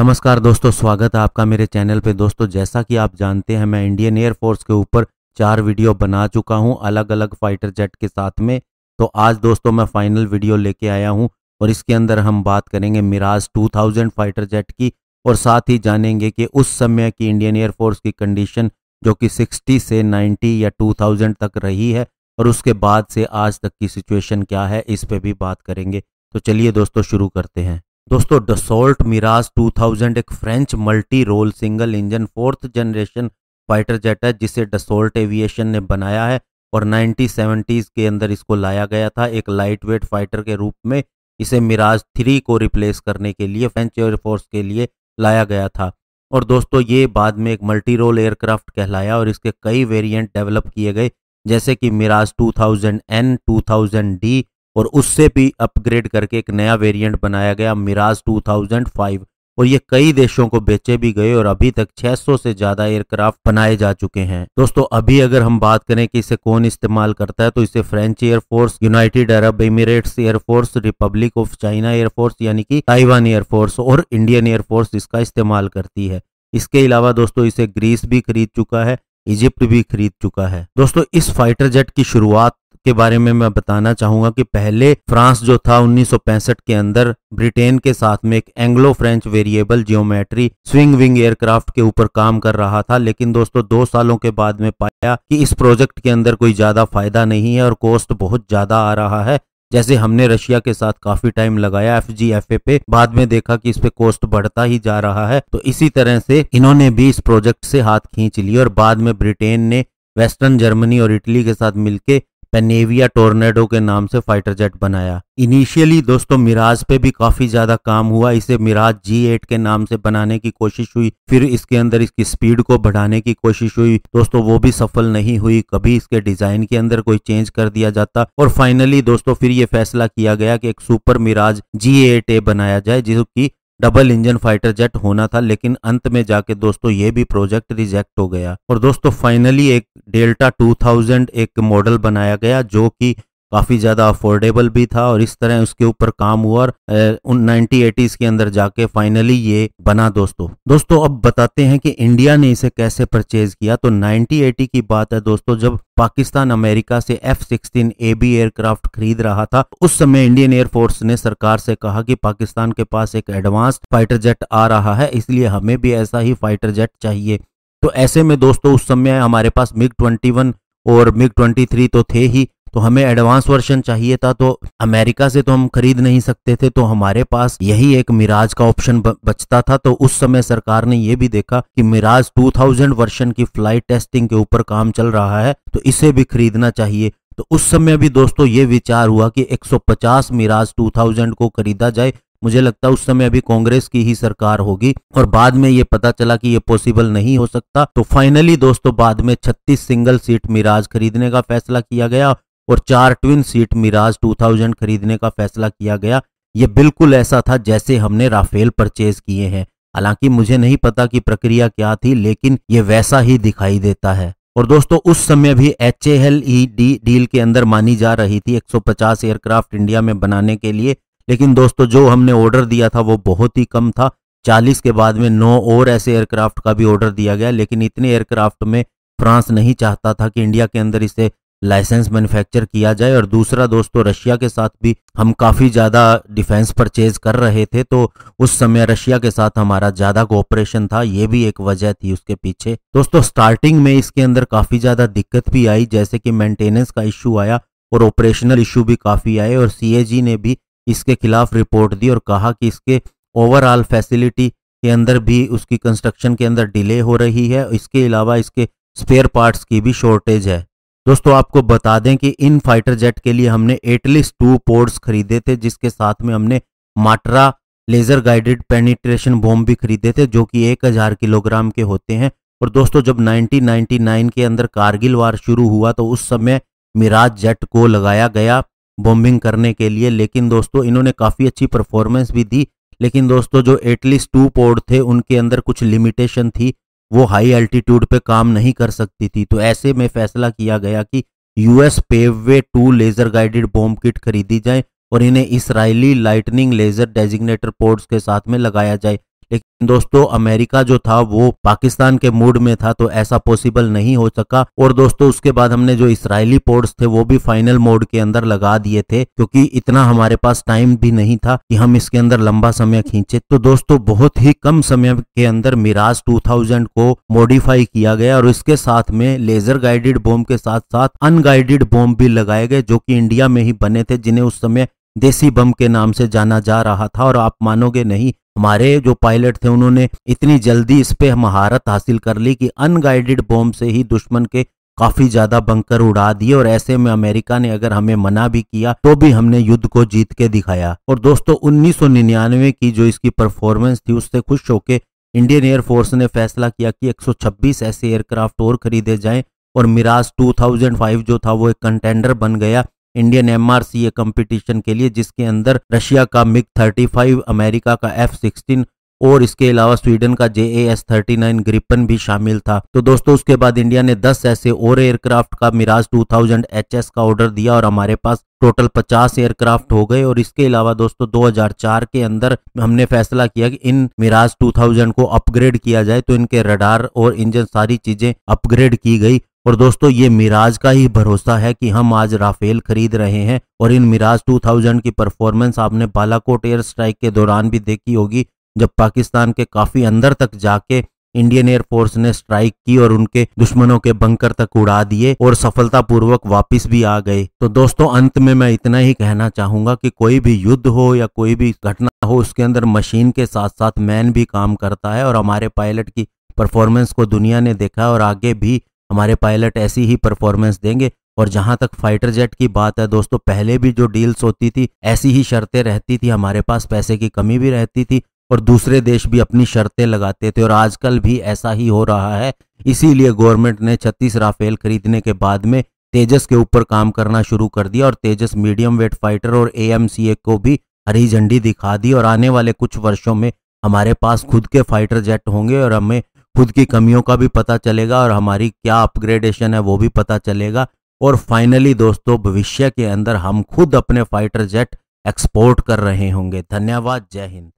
नमस्कार दोस्तों स्वागत है आपका मेरे चैनल पे दोस्तों जैसा कि आप जानते हैं मैं इंडियन एयरफोर्स के ऊपर चार वीडियो बना चुका हूं अलग अलग फाइटर जेट के साथ में तो आज दोस्तों मैं फाइनल वीडियो लेके आया हूं और इसके अंदर हम बात करेंगे मिराज 2000 फाइटर जेट की और साथ ही जानेंगे कि उस समय की इंडियन एयरफोर्स की कंडीशन जो कि सिक्सटी से नाइन्टी या टू तक रही है और उसके बाद से आज तक की सिचुएशन क्या है इस पर भी बात करेंगे तो चलिए दोस्तों शुरू करते हैं दोस्तों डसोल्ट मिराज 2000 एक French multi role single engine fourth generation fighter jet है जिसे डसोल्ट एविएशन ने बनाया है और नाइनटीन के अंदर इसको लाया गया था एक लाइट वेट फाइटर के रूप में इसे मिराज थ्री को रिप्लेस करने के लिए फ्रेंच एयरफोर्स के लिए लाया गया था और दोस्तों ये बाद में एक मल्टी रोल एयरक्राफ्ट कहलाया और इसके कई वेरिएंट डेवलप किए गए जैसे कि मिराज एन 2000 डी और उससे भी अपग्रेड करके एक नया वेरिएंट बनाया गया मिराज 2005 और ये कई देशों को बेचे भी गए और अभी तक 600 से ज्यादा एयरक्राफ्ट बनाए जा चुके हैं दोस्तों अभी अगर हम बात करें कि इसे कौन इस्तेमाल करता है तो इसे French air force United Arab Emirates air force Republic of China air force यानी कि ताइवान एयरफोर्स और इंडियन एयरफोर्स इसका इस्तेमाल करती है इसके अलावा दोस्तों इसे ग्रीस भी खरीद चुका है इजिप्ट भी खरीद चुका है दोस्तों इस फाइटर जेट की शुरुआत के बारे में मैं बताना चाहूंगा कि पहले फ्रांस जो था 1965 के अंदर ब्रिटेन के साथ में एक Anglo French variable geometry swing wing aircraft के ऊपर काम कर रहा था लेकिन दोस्तों दो सालों के बाद में पाया कि इस प्रोजेक्ट के अंदर कोई ज्यादा फायदा नहीं है और कॉस्ट बहुत ज्यादा आ रहा है जैसे हमने रशिया के साथ काफी टाइम लगाया एफ जी एफ ए पे बाद में देखा कि इस पे कोस्ट बढ़ता ही जा रहा है तो इसी तरह से इन्होंने भी इस प्रोजेक्ट से हाथ खींच लिया और बाद में ब्रिटेन ने वेस्टर्न जर्मनी और इटली के साथ मिलकर पेनेविया टोर्नेडो के नाम से फाइटर जेट बनाया इनिशियली दोस्तों मिराज पे भी काफी ज्यादा काम हुआ इसे मिराज जी एट के नाम से बनाने की कोशिश हुई फिर इसके अंदर इसकी स्पीड को बढ़ाने की कोशिश हुई दोस्तों वो भी सफल नहीं हुई कभी इसके डिजाइन के अंदर कोई चेंज कर दिया जाता और फाइनली दोस्तों फिर ये फैसला किया गया कि एक super Mirage G eight A बनाया जाए जिसकी डबल इंजन फाइटर जेट होना था लेकिन अंत में जाके दोस्तों ये भी प्रोजेक्ट रिजेक्ट हो गया और दोस्तों फाइनली एक डेल्टा 2000 एक मॉडल बनाया गया जो कि काफ़ी ज़्यादा अफोर्डेबल भी था और इस तरह उसके ऊपर काम हुआ और उन नाइनटी एटीज़ के अंदर जाके फाइनली ये बना दोस्तों दोस्तों अब बताते हैं कि इंडिया ने इसे कैसे परचेज किया तो नाइनटी एटी की बात है दोस्तों जब पाकिस्तान अमेरिका से F sixteen A B aircraft खरीद रहा था उस समय इंडियन एयरफोर्स ने सरकार से कहा कि पाकिस्तान के पास एक एडवांस फाइटर जेट आ रहा है इसलिए हमें भी ऐसा ही फाइटर जेट चाहिए तो ऐसे में दोस्तों उस समय हमारे पास मिग ट्वेंटी वन और मिग ट्वेंटी थ्री तो थे ही तो हमें एडवांस वर्जन चाहिए था तो अमेरिका से तो हम खरीद नहीं सकते थे तो हमारे पास यही एक मिराज का ऑप्शन बचता था तो उस समय सरकार ने यह भी देखा कि मिराज 2000 वर्जन की फ्लाइट टेस्टिंग के ऊपर काम चल रहा है तो इसे भी खरीदना चाहिए तो उस समय भी दोस्तों ये विचार हुआ कि 150 मिराज 2000 को खरीदा जाए मुझे लगता है उस समय अभी कांग्रेस की ही सरकार होगी और बाद में ये पता चला कि ये पॉसिबल नहीं हो सकता तो फाइनली दोस्तों बाद में 36 सिंगल सीट मिराज खरीदने का फैसला किया गया और चार ट्विन सीट मिराज 2000 खरीदने का फैसला किया गया ये बिल्कुल ऐसा था जैसे हमने राफेल परचेज किए हैं हालांकि मुझे नहीं पता कि प्रक्रिया क्या थी लेकिन ये वैसा ही दिखाई देता है और दोस्तों उस समय भी एच डील e के अंदर मानी जा रही थी 150 एयरक्राफ्ट इंडिया में बनाने के लिए लेकिन दोस्तों जो हमने ऑर्डर दिया था वो बहुत ही कम था 40 के बाद में नौ और ऐसे एयरक्राफ्ट का भी ऑर्डर दिया गया लेकिन इतने एयरक्राफ्ट में फ्रांस नहीं चाहता था कि इंडिया के अंदर इसे लाइसेंस मैन्युफैक्चर किया जाए और दूसरा दोस्तों तो रशिया के साथ भी हम काफ़ी ज़्यादा डिफेंस परचेज कर रहे थे तो उस समय रशिया के साथ हमारा ज़्यादा कोऑपरेशन था ये भी एक वजह थी उसके पीछे दोस्तों स्टार्टिंग में इसके अंदर काफ़ी ज़्यादा दिक्कत भी आई जैसे कि मेंटेनेंस का इशू आया और ऑपरेशनल इशू भी काफ़ी आए और सी ने भी इसके खिलाफ रिपोर्ट दी और कहा कि इसके ओवरऑल फैसिलिटी के अंदर भी उसकी कंस्ट्रक्शन के अंदर डिले हो रही है इसके अलावा इसके स्पेयर पार्ट्स की भी शॉर्टेज है दोस्तों आपको बता दें कि इन फाइटर जेट के लिए हमने एटलीस्ट टू पोर्ट्स खरीदे थे जिसके साथ में हमने Matra laser guided penetration bomb भी खरीदे थे जो कि एक हज़ार किलोग्राम के होते हैं और दोस्तों जब 1999 के अंदर कारगिल वार शुरू हुआ तो उस समय मिराज जेट को लगाया गया बॉम्बिंग करने के लिए लेकिन दोस्तों इन्होंने काफ़ी अच्छी परफॉर्मेंस भी दी लेकिन दोस्तों जो एटलीस्ट टू पोर्ट थे उनके अंदर कुछ लिमिटेशन थी वो हाई एल्टीट्यूड पे काम नहीं कर सकती थी तो ऐसे में फैसला किया गया कि US Paveway two laser guided bomb kit खरीदी जाए और इन्हें इसराइली लाइटनिंग लेजर डेजिग्नेटर पोर्ट्स के साथ में लगाया जाए लेकिन दोस्तों अमेरिका जो था वो पाकिस्तान के मूड में था तो ऐसा पॉसिबल नहीं हो सका और दोस्तों उसके बाद हमने जो इसराइली पोर्ट्स थे वो भी फाइनल मोड के अंदर लगा दिए थे क्योंकि इतना हमारे पास टाइम भी नहीं था कि हम इसके अंदर लंबा समय खींचे तो दोस्तों बहुत ही कम समय के अंदर मिराज टू को मॉडिफाई किया गया और इसके साथ में लेजर गाइडेड बॉम्ब के साथ साथ अनगाइडेड बॉम्ब भी लगाए गए जो की इंडिया में ही बने थे जिन्हें उस समय देसी बम के नाम से जाना जा रहा था और आप मानोगे नहीं हमारे जो पायलट थे उन्होंने इतनी जल्दी इस पे महारत हासिल कर ली कि अनगाइडेड बॉम्ब से ही दुश्मन के काफी ज्यादा बंकर उड़ा दिए और ऐसे में अमेरिका ने अगर हमें मना भी किया तो भी हमने युद्ध को जीत के दिखाया और दोस्तों 1999 की जो इसकी परफॉर्मेंस थी उससे खुश होकर इंडियन एयरफोर्स ने फैसला किया कि 126 ऐसे एयरक्राफ्ट और खरीदे जाएं और मिराज 2005 जो था वो एक कंटेंडर बन गया Indian M R C A competition के लिए जिसके अंदर रशिया का मिग 35, अमेरिका का एफ सिक्सटीन और इसके अलावा स्वीडन का J A S thirty nine Gripen भी शामिल था तो दोस्तों उसके बाद इंडिया ने 10 ऐसे और एयरक्राफ्ट का मिराज 2000 एस का ऑर्डर दिया और हमारे पास टोटल 50 एयरक्राफ्ट हो गए और इसके अलावा दोस्तों 2004 के अंदर हमने फैसला किया कि इन मिराज 2000 को अपग्रेड किया जाए तो इनके रडार और इंजन सारी चीजें अपग्रेड की गई और दोस्तों ये मिराज का ही भरोसा है कि हम आज राफेल खरीद रहे हैं और इन मिराज 2000 की परफॉर्मेंस आपने बालाकोट एयर स्ट्राइक के दौरान भी देखी होगी जब पाकिस्तान के काफी अंदर तक जाके इंडियन एयरफोर्स ने स्ट्राइक की और उनके दुश्मनों के बंकर तक उड़ा दिए और सफलतापूर्वक वापस भी आ गए तो दोस्तों अंत में मैं इतना ही कहना चाहूंगा कि कोई भी युद्ध हो या कोई भी घटना हो उसके अंदर मशीन के साथ साथ मैन भी काम करता है और हमारे पायलट की परफॉर्मेंस को दुनिया ने देखा और आगे भी हमारे पायलट ऐसी ही परफॉर्मेंस देंगे और जहां तक फाइटर जेट की बात है दोस्तों पहले भी जो डील्स होती थी ऐसी ही शर्तें रहती थी हमारे पास पैसे की कमी भी रहती थी और दूसरे देश भी अपनी शर्तें लगाते थे और आजकल भी ऐसा ही हो रहा है इसीलिए गवर्नमेंट ने छत्तीस राफेल खरीदने के बाद में तेजस के ऊपर काम करना शुरू कर दिया और तेजस मीडियम वेट फाइटर और ए को भी हरी झंडी दिखा दी और आने वाले कुछ वर्षों में हमारे पास खुद के फाइटर जेट होंगे और हमें खुद की कमियों का भी पता चलेगा और हमारी क्या अपग्रेडेशन है वो भी पता चलेगा और फाइनली दोस्तों भविष्य के अंदर हम खुद अपने फाइटर जेट एक्सपोर्ट कर रहे होंगे धन्यवाद जय हिंद